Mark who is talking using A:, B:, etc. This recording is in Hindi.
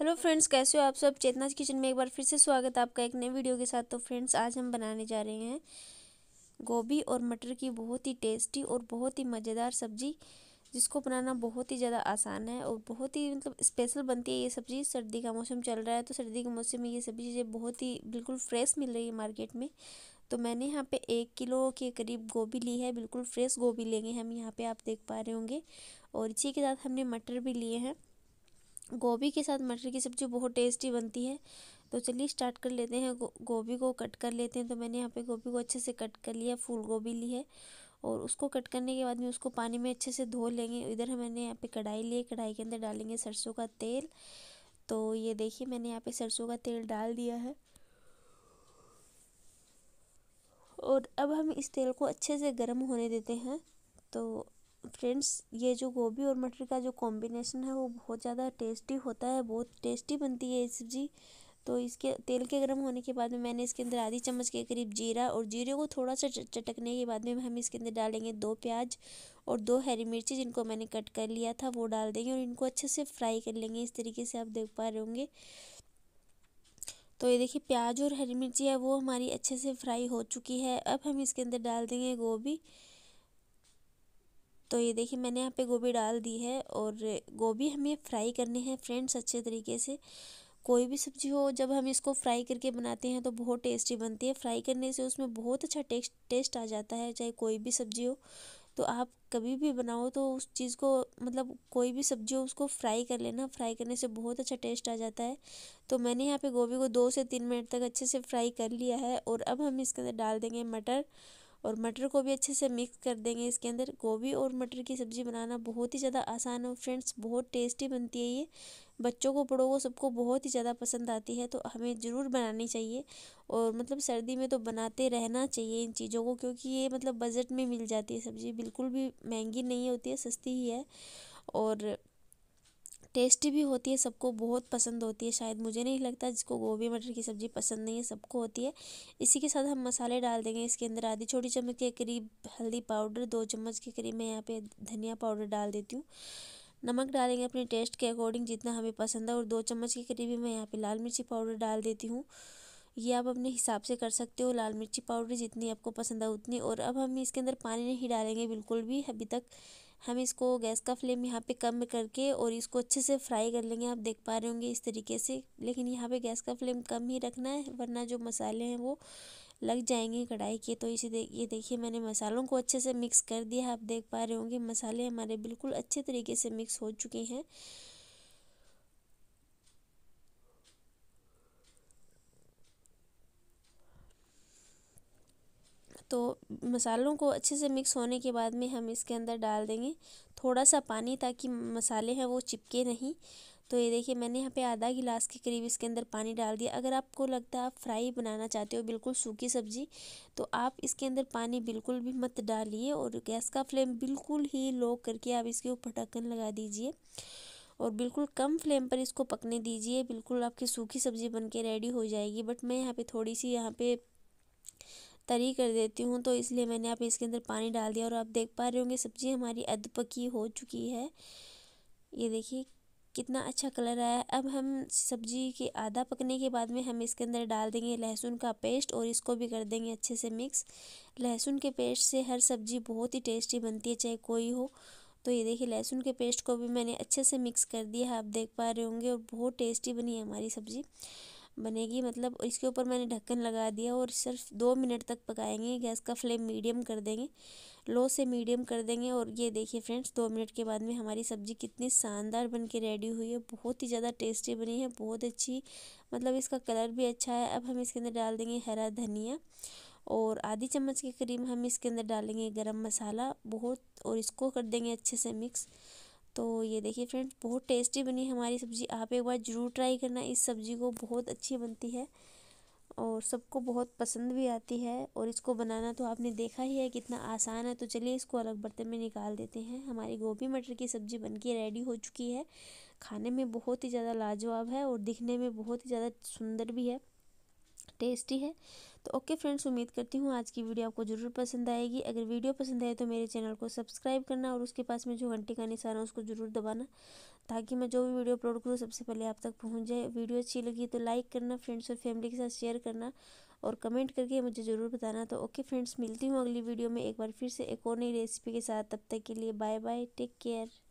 A: हेलो फ्रेंड्स कैसे हो आप सब चेतना किचन में एक बार फिर से स्वागत है आपका एक नए वीडियो के साथ तो फ्रेंड्स आज हम बनाने जा रहे हैं गोभी और मटर की बहुत ही टेस्टी और बहुत ही मज़ेदार सब्ज़ी जिसको बनाना बहुत ही ज़्यादा आसान है और बहुत ही मतलब स्पेशल बनती है ये सब्ज़ी सर्दी का मौसम चल रहा है तो सर्दी के मौसम में ये सब्ज़ी चीज़ें बहुत ही बिल्कुल फ्रेश मिल रही है मार्केट में तो मैंने यहाँ पे एक किलो के करीब गोभी ली है बिल्कुल फ्रेश गोभी लेंगे हम यहाँ पे आप देख पा रहे होंगे और इसी के साथ हमने मटर भी लिए हैं गोभी के साथ मटर की सब्ज़ी बहुत टेस्टी बनती है तो चलिए स्टार्ट कर लेते हैं गोभी को कट कर लेते हैं तो मैंने यहाँ पे गोभी को अच्छे से कट कर लिया फूल गोभी ली है और उसको कट करने के बाद में उसको पानी में अच्छे से धो लेंगे इधर मैंने यहाँ पे कढ़ाई ली कढ़ाई के अंदर डालेंगे सरसों का तेल तो ये देखिए मैंने यहाँ पर सरसों का तेल डाल दिया है और अब हम इस तेल को अच्छे से गर्म होने देते हैं तो फ्रेंड्स ये जो गोभी और मटर का जो कॉम्बिनेशन है वो बहुत ज़्यादा टेस्टी होता है बहुत टेस्टी बनती है ये सब्ज़ी तो इसके तेल के गर्म होने के बाद में मैंने इसके अंदर आधी चम्मच के करीब जीरा और जीरे को थोड़ा सा चटकने के बाद में हम इसके अंदर डालेंगे दो प्याज और दो हरी मिर्ची जिनको मैंने कट कर लिया था वो डाल देंगे और इनको अच्छे से फ्राई कर लेंगे इस तरीके से आप देख पा रहे होंगे तो ये देखिए प्याज और हरी मिर्ची है वो हमारी अच्छे से फ्राई हो चुकी है अब हम इसके अंदर डाल देंगे गोभी तो ये देखिए मैंने यहाँ पे गोभी डाल दी है और गोभी हमें फ्राई करनी है फ्रेंड्स अच्छे तरीके से कोई भी सब्जी हो जब हम इसको फ्राई करके बनाते हैं तो बहुत टेस्टी बनती है फ्राई करने से उसमें बहुत अच्छा टेस्ट टेस्ट आ जाता है चाहे कोई भी सब्जी हो तो आप कभी भी बनाओ तो उस चीज़ को मतलब कोई भी सब्जी हो उसको फ्राई कर लेना फ्राई करने से बहुत अच्छा टेस्ट आ जाता है तो मैंने यहाँ पे गोभी को दो से तीन मिनट तक अच्छे से फ्राई कर लिया है और अब हम इसके अंदर डाल देंगे मटर और मटर को भी अच्छे से मिक्स कर देंगे इसके अंदर गोभी और मटर की सब्ज़ी बनाना बहुत ही ज़्यादा आसान है फ्रेंड्स बहुत टेस्टी बनती है ये बच्चों को बड़ों को सबको बहुत ही ज़्यादा पसंद आती है तो हमें ज़रूर बनानी चाहिए और मतलब सर्दी में तो बनाते रहना चाहिए इन चीज़ों को क्योंकि ये मतलब बजट में मिल जाती है सब्ज़ी बिल्कुल भी महंगी नहीं होती है सस्ती ही है और टेस्टी भी होती है सबको बहुत पसंद होती है शायद मुझे नहीं लगता जिसको गोभी मटर की सब्ज़ी पसंद नहीं है सबको होती है इसी के साथ हम मसाले डाल देंगे इसके अंदर आधी छोटी चम्मच के करीब हल्दी पाउडर दो चम्मच के करीब मैं यहाँ पे धनिया पाउडर डाल देती हूँ नमक डालेंगे अपने टेस्ट के अकॉर्डिंग जितना हमें पसंद है और दो चम्मच के करीब मैं यहाँ पर लाल मिर्ची पाउडर डाल देती हूँ ये आप अपने हिसाब से कर सकते हो लाल मिर्ची पाउडर जितनी आपको पसंद है उतनी और अब हम इसके अंदर पानी नहीं डालेंगे बिल्कुल भी अभी तक हम इसको गैस का फ्लेम यहाँ पे कम करके और इसको अच्छे से फ्राई कर लेंगे आप देख पा रहे होंगे इस तरीके से लेकिन यहाँ पे गैस का फ्लेम कम ही रखना है वरना जो मसाले हैं वो लग जाएंगे कढ़ाई के तो इसे देख ये देखिए मैंने मसालों को अच्छे से मिक्स कर दिया है आप देख पा रहे होंगे मसाले हमारे बिल्कुल अच्छे तरीके से मिक्स हो चुके हैं तो मसालों को अच्छे से मिक्स होने के बाद में हम इसके अंदर डाल देंगे थोड़ा सा पानी ताकि मसाले हैं वो चिपके नहीं तो ये देखिए मैंने यहाँ पे आधा गिलास के करीब इसके अंदर पानी डाल दिया अगर आपको लगता है आप फ्राई बनाना चाहते हो बिल्कुल सूखी सब्ज़ी तो आप इसके अंदर पानी बिल्कुल भी मत डालिए और गैस का फ्लेम बिल्कुल ही लो करके आप इसके ऊपर ढक्कन लगा दीजिए और बिल्कुल कम फ्लेम पर इसको पकने दीजिए बिल्कुल आपकी सूखी सब्ज़ी बन के रेडी हो जाएगी बट मैं यहाँ पे थोड़ी सी यहाँ पे तरी कर देती हूँ तो इसलिए मैंने आप इसके अंदर पानी डाल दिया और आप देख पा रहे होंगे सब्ज़ी हमारी अध पकी हो चुकी है ये देखिए कितना अच्छा कलर आया अब हम सब्ज़ी के आधा पकने के बाद में हम इसके अंदर डाल देंगे लहसुन का पेस्ट और इसको भी कर देंगे अच्छे से मिक्स लहसुन के पेस्ट से हर सब्ज़ी बहुत ही टेस्टी बनती है चाहे कोई हो तो ये देखिए लहसुन के पेस्ट को भी मैंने अच्छे से मिक्स कर दिया है आप देख पा रहे होंगे और बहुत टेस्टी बनी है हमारी सब्ज़ी बनेगी मतलब इसके ऊपर मैंने ढक्कन लगा दिया और सिर्फ दो मिनट तक पकाएंगे गैस का फ्लेम मीडियम कर देंगे लो से मीडियम कर देंगे और ये देखिए फ्रेंड्स दो मिनट के बाद में हमारी सब्ज़ी कितनी शानदार बन के रेडी हुई है बहुत ही ज़्यादा टेस्टी बनी है बहुत अच्छी मतलब इसका कलर भी अच्छा है अब हम इसके अंदर डाल देंगे हरा धनिया और आधी चम्मच के करीब हम इसके अंदर डालेंगे गरम मसाला बहुत और इसको कर देंगे अच्छे से मिक्स तो ये देखिए फ्रेंड्स बहुत टेस्टी बनी हमारी सब्ज़ी आप एक बार ज़रूर ट्राई करना इस सब्ज़ी को बहुत अच्छी बनती है और सबको बहुत पसंद भी आती है और इसको बनाना तो आपने देखा ही है कितना आसान है तो चलिए इसको अलग बर्तन में निकाल देते हैं हमारी गोभी मटर की सब्ज़ी बन के रेडी हो चुकी है खाने में बहुत ही ज़्यादा लाजवाब है और दिखने में बहुत ही ज़्यादा सुंदर भी है टेस्टी है तो ओके फ्रेंड्स उम्मीद करती हूँ आज की वीडियो आपको ज़रूर पसंद आएगी अगर वीडियो पसंद आए तो मेरे चैनल को सब्सक्राइब करना और उसके पास में जो घंटे का निशान है उसको ज़रूर दबाना ताकि मैं जो भी वीडियो अपलोड करूँ सबसे पहले आप तक पहुँच जाए वीडियो अच्छी लगी तो लाइक करना फ्रेंड्स और फैमिली के साथ शेयर करना और कमेंट करके मुझे ज़रूर बताना तो ओके फ्रेंड्स मिलती हूँ अगली वीडियो में एक बार फिर से एक और नई रेसिपी के साथ तब तक के लिए बाय बाय टेक केयर